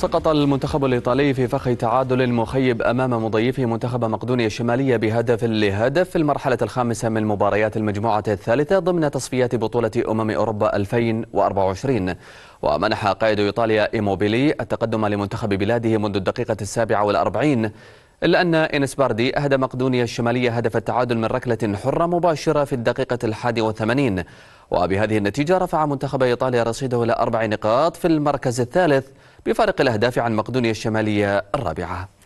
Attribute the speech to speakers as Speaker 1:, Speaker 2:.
Speaker 1: سقط المنتخب الإيطالي في فخ تعادل مخيب أمام مضيفه منتخب مقدونيا الشمالية بهدف لهدف في المرحلة الخامسة من مباريات المجموعة الثالثة ضمن تصفيات بطولة أمم أوروبا 2024 ومنح قائد إيطاليا إيموبيلي التقدم لمنتخب بلاده منذ الدقيقة السابعة والأربعين إلا أن إنس باردي أهدى مقدونيا الشمالية هدف التعادل من ركلة حرة مباشرة في الدقيقة الحادي والثمانين وبهذه النتيجة رفع منتخب إيطاليا رصيده إلى أربع نقاط في المركز الثالث بفارق الأهداف عن مقدونيا الشمالية الرابعة